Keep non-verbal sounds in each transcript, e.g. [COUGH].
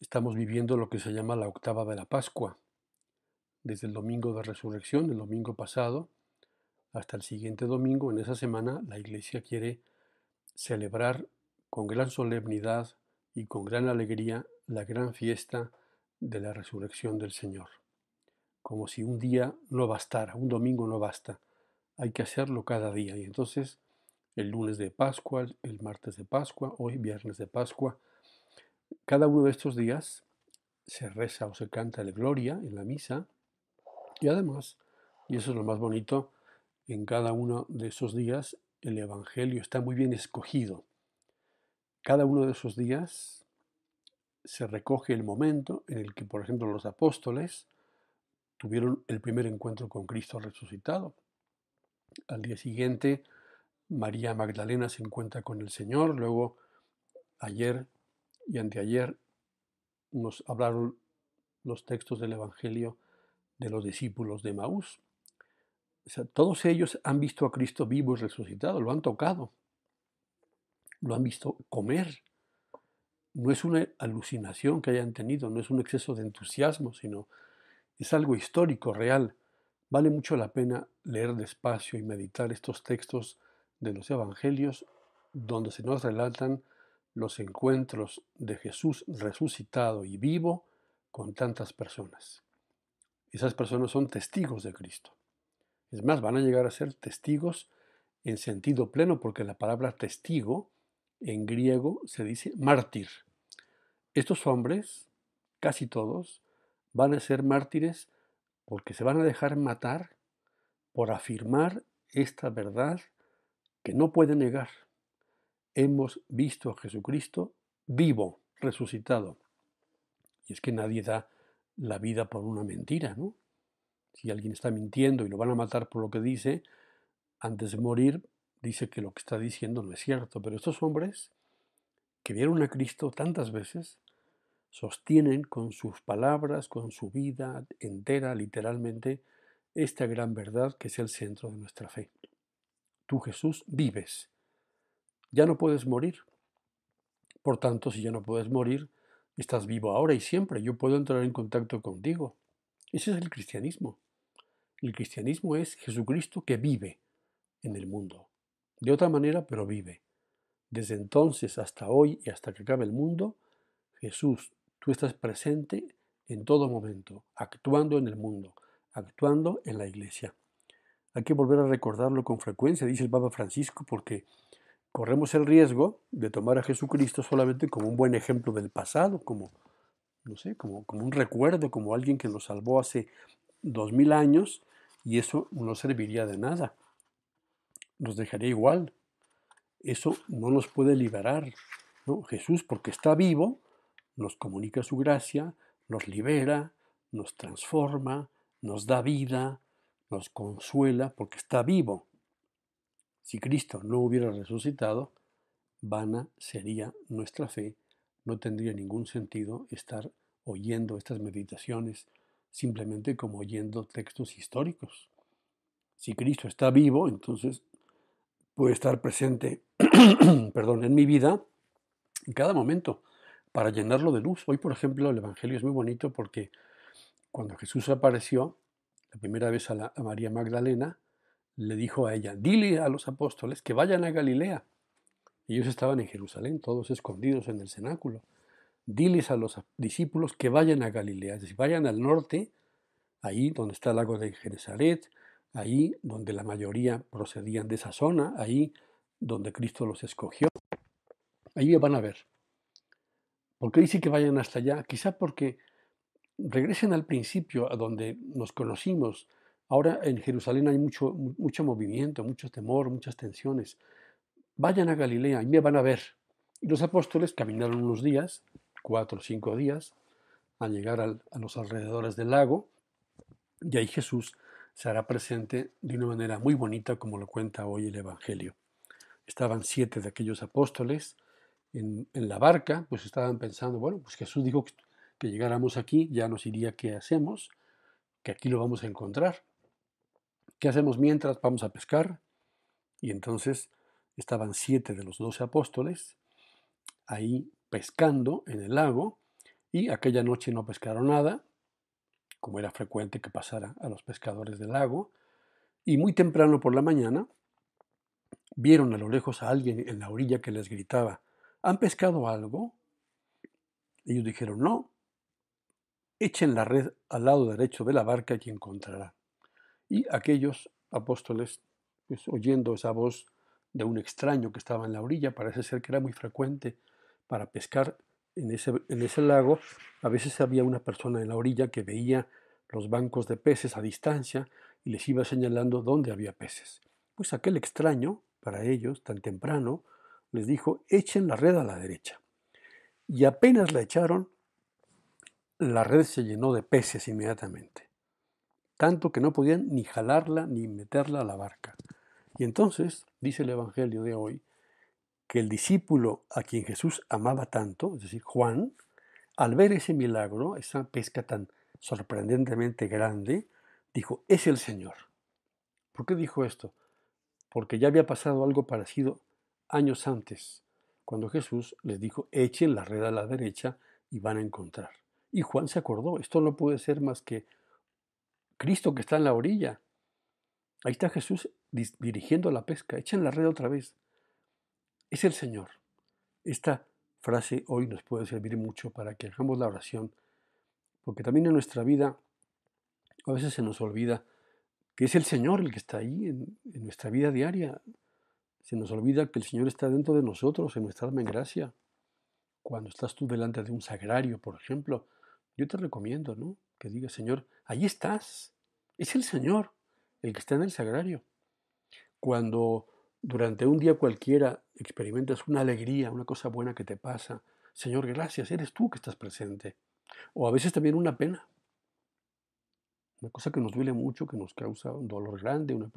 Estamos viviendo lo que se llama la octava de la Pascua, desde el domingo de resurrección, el domingo pasado, hasta el siguiente domingo. En esa semana la iglesia quiere celebrar con gran solemnidad y con gran alegría la gran fiesta de la resurrección del Señor. Como si un día no bastara, un domingo no basta. Hay que hacerlo cada día. Y entonces, el lunes de Pascua, el martes de Pascua, hoy viernes de Pascua, cada uno de estos días se reza o se canta la Gloria en la misa y además, y eso es lo más bonito, en cada uno de esos días el Evangelio está muy bien escogido. Cada uno de esos días se recoge el momento en el que, por ejemplo, los apóstoles tuvieron el primer encuentro con Cristo resucitado. Al día siguiente, María Magdalena se encuentra con el Señor, luego ayer y anteayer nos hablaron los textos del Evangelio de los discípulos de Maús. todos ellos han visto a Cristo vivo y resucitado, lo han tocado, lo han visto comer. No es una alucinación que hayan tenido, no es un exceso de entusiasmo, sino es algo histórico, real. Vale mucho la pena leer despacio y meditar estos textos de los evangelios donde se nos relatan los encuentros de Jesús resucitado y vivo con tantas personas. Esas personas son testigos de Cristo. Es más, van a llegar a ser testigos en sentido pleno, porque la palabra testigo en griego se dice mártir. Estos hombres, casi todos, van a ser mártires porque se van a dejar matar por afirmar esta verdad que no puede negar hemos visto a Jesucristo vivo, resucitado. Y es que nadie da la vida por una mentira, ¿no? Si alguien está mintiendo y lo van a matar por lo que dice, antes de morir dice que lo que está diciendo no es cierto. Pero estos hombres que vieron a Cristo tantas veces, sostienen con sus palabras, con su vida entera, literalmente, esta gran verdad que es el centro de nuestra fe. Tú, Jesús, vives ya no puedes morir. Por tanto, si ya no puedes morir, estás vivo ahora y siempre. Yo puedo entrar en contacto contigo. Ese es el cristianismo. El cristianismo es Jesucristo que vive en el mundo. De otra manera, pero vive. Desde entonces hasta hoy y hasta que acabe el mundo, Jesús, tú estás presente en todo momento, actuando en el mundo, actuando en la iglesia. Hay que volver a recordarlo con frecuencia, dice el Papa Francisco, porque corremos el riesgo de tomar a Jesucristo solamente como un buen ejemplo del pasado, como, no sé, como, un recuerdo, como alguien que nos salvó hace dos mil años, y eso no serviría de nada. Nos dejaría igual. Eso no nos puede liberar. Jesús, porque está vivo, nos comunica su gracia, nos libera, nos transforma, nos da vida, nos consuela, porque está vivo. Si Cristo no hubiera resucitado, vana sería nuestra fe, no tendría ningún sentido estar oyendo estas meditaciones simplemente como oyendo textos históricos. Si Cristo está vivo, entonces puede estar presente, [CLEARS THROAT] perdón, en mi vida en cada momento para llenarlo de luz. Hoy, por ejemplo, el Evangelio es muy bonito porque cuando Jesús apareció la primera vez a, a María Magdalena, le dijo a ella, dile a los apóstoles que vayan a Galilea. Ellos estaban en Jerusalén, todos escondidos en el cenáculo. Diles a los discípulos que vayan a Galilea, es decir, vayan al norte, ahí donde está el lago de Genezaret, ahí donde la mayoría procedían de esa zona, ahí donde Cristo los escogió. Ahí van a ver. ¿Por qué dice que vayan hasta allá? Quizá porque regresen al principio, a donde nos conocimos, Ahora en Jerusalén hay mucho, mucho movimiento, mucho temor, muchas tensiones. Vayan a Galilea y me van a ver. Y los apóstoles caminaron unos días, cuatro o cinco días, a llegar a los alrededores del lago, y ahí Jesús se hará presente de una manera muy bonita como lo cuenta hoy el Evangelio. Estaban siete de aquellos apóstoles en, la barca, pues estaban pensando, bueno, pues Jesús dijo que, que llegáramos aquí, ya nos iría qué hacemos, que aquí lo vamos a encontrar. ¿Qué hacemos mientras vamos a pescar? Y entonces estaban siete de los doce apóstoles ahí pescando en el lago y aquella noche no pescaron nada, como era frecuente que pasara a los pescadores del lago, y muy temprano por la mañana vieron a lo lejos a alguien en la orilla que les gritaba, ¿han pescado algo? Ellos dijeron, no, echen la red al lado derecho de la barca y encontrará. Y aquellos apóstoles, pues, oyendo esa voz de un extraño que estaba en la orilla, parece ser que era muy frecuente para pescar en ese, en ese lago, a veces había una persona en la orilla que veía los bancos de peces a distancia y les iba señalando dónde había peces. Pues aquel extraño, para ellos, tan temprano, les dijo, echen la red a la derecha. Y apenas la echaron, la red se llenó de peces inmediatamente tanto que no podían ni jalarla ni meterla a la barca. Y entonces, dice el Evangelio de hoy, que el discípulo a quien Jesús amaba tanto, es decir, Juan, al ver ese milagro, esa pesca tan sorprendentemente grande, dijo, es el Señor. ¿Por qué dijo esto? Porque ya había pasado algo parecido años antes, cuando Jesús les dijo, echen la red a la derecha y van a encontrar. Y Juan se acordó, esto no puede ser más que Cristo que está en la orilla. Ahí está Jesús dirigiendo la pesca. Echen la red otra vez. Es el Señor. Esta frase hoy nos puede servir mucho para que hagamos la oración, porque también en nuestra vida a veces se nos olvida que es el Señor el que está ahí en, en nuestra vida diaria. Se nos olvida que el Señor está dentro de nosotros, en nuestra alma en gracia. Cuando estás tú delante de un sagrario, por ejemplo, yo te recomiendo, ¿no? que diga, Señor, ahí estás. Es el Señor el que está en el sagrario. Cuando durante un día cualquiera experimentas una alegría, una cosa buena que te pasa, Señor, gracias, eres tú que estás presente. O a veces también una pena, una cosa que nos duele mucho, que nos causa un dolor grande, una,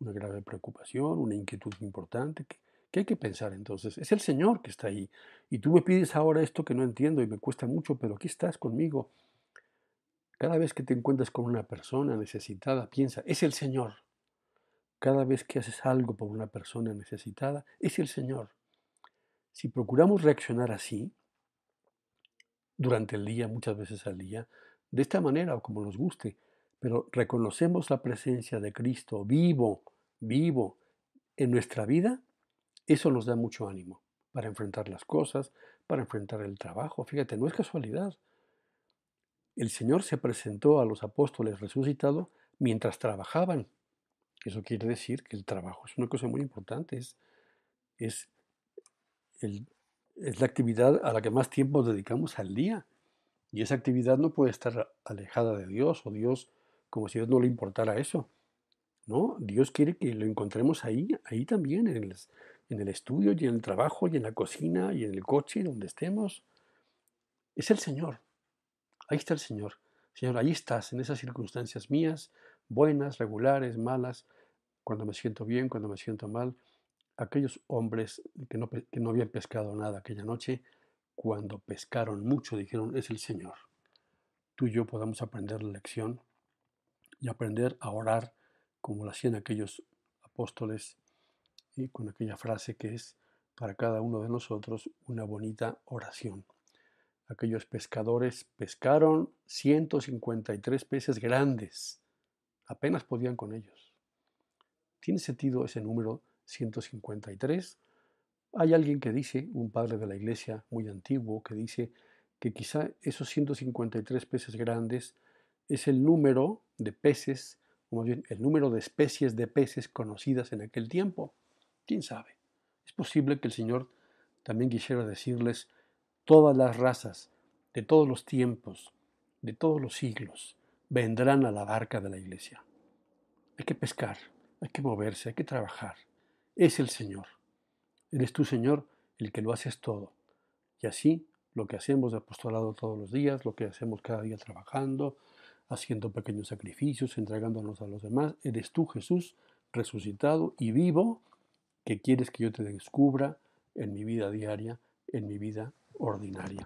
una grave preocupación, una inquietud importante, qué hay que pensar entonces. Es el Señor que está ahí. Y tú me pides ahora esto que no entiendo y me cuesta mucho, pero aquí estás conmigo cada vez que te encuentras con una persona necesitada, piensa, es el Señor. Cada vez que haces algo por una persona necesitada, es el Señor. Si procuramos reaccionar así, durante el día, muchas veces al día, de esta manera o como nos guste, pero reconocemos la presencia de Cristo vivo, vivo en nuestra vida, eso nos da mucho ánimo para enfrentar las cosas, para enfrentar el trabajo. Fíjate, no es casualidad el Señor se presentó a los apóstoles resucitado mientras trabajaban. Eso quiere decir que el trabajo es una cosa muy importante, es, es, la actividad a la que más tiempo dedicamos al día. Y esa actividad no puede estar alejada de Dios o Dios como si Dios no le importara eso. No, Dios quiere que lo encontremos ahí, ahí también, en el, en el estudio y en el trabajo y en la cocina y en el coche, donde estemos. Es el Señor. Ahí está el Señor. Señor, ahí estás, en esas circunstancias mías, buenas, regulares, malas, cuando me siento bien, cuando me siento mal. Aquellos hombres que no, habían pescado nada aquella noche, cuando pescaron mucho, dijeron, es el Señor. Tú y yo podamos aprender la lección y aprender a orar como lo hacían aquellos apóstoles y con aquella frase que es para cada uno de nosotros una bonita oración aquellos pescadores pescaron 153 peces grandes. Apenas podían con ellos. ¿Tiene sentido ese número 153? Hay alguien que dice, un padre de la iglesia muy antiguo, que dice que quizá esos 153 peces grandes es el número de peces, o más bien el número de especies de peces conocidas en aquel tiempo. ¿Quién sabe? Es posible que el Señor también quisiera decirles todas las razas, de todos los tiempos, de todos los siglos, vendrán a la barca de la iglesia. Hay que pescar, hay que moverse, hay que trabajar. Es el Señor. Eres tú, Señor, el que lo haces todo. Y así, lo que hacemos de apostolado todos los días, lo que hacemos cada día trabajando, haciendo pequeños sacrificios, entregándonos a los demás, eres tú, Jesús, resucitado y vivo, que quieres que yo te descubra en mi vida diaria, en mi vida ordinaria.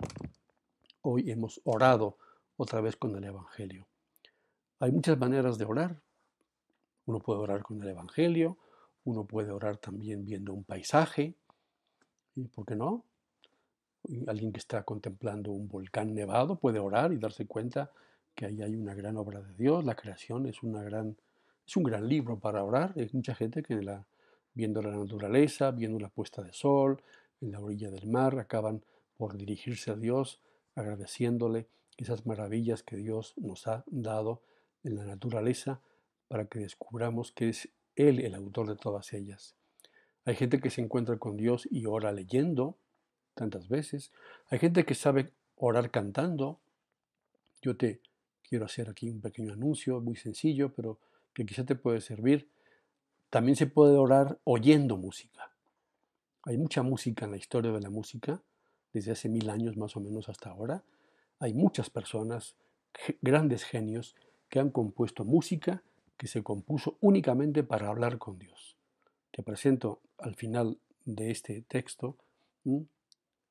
Hoy hemos orado otra vez con el Evangelio. Hay muchas maneras de orar. Uno puede orar con el Evangelio, uno puede orar también viendo un paisaje, ¿y por qué no? Alguien que está contemplando un volcán nevado puede orar y darse cuenta que ahí hay una gran obra de Dios, la creación es, una gran, es un gran libro para orar. Hay mucha gente que viendo la naturaleza, viendo la puesta de sol, en la orilla del mar, acaban por dirigirse a Dios, agradeciéndole esas maravillas que Dios nos ha dado en la naturaleza para que descubramos que es Él el autor de todas ellas. Hay gente que se encuentra con Dios y ora leyendo tantas veces. Hay gente que sabe orar cantando. Yo te quiero hacer aquí un pequeño anuncio, muy sencillo, pero que quizá te puede servir. También se puede orar oyendo música. Hay mucha música en la historia de la música desde hace mil años más o menos hasta ahora. Hay muchas personas, grandes genios, que han compuesto música que se compuso únicamente para hablar con Dios. Te presento al final de este texto,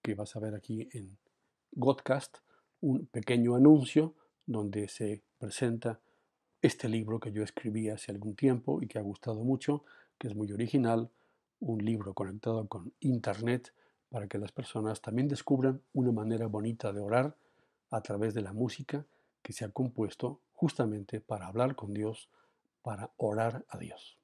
que vas a ver aquí en Godcast, un pequeño anuncio donde se presenta este libro que yo escribí hace algún tiempo y que ha gustado mucho, que es muy original, un libro conectado con Internet para que las personas también descubran una manera bonita de orar a través de la música que se ha compuesto justamente para hablar con Dios, para orar a Dios.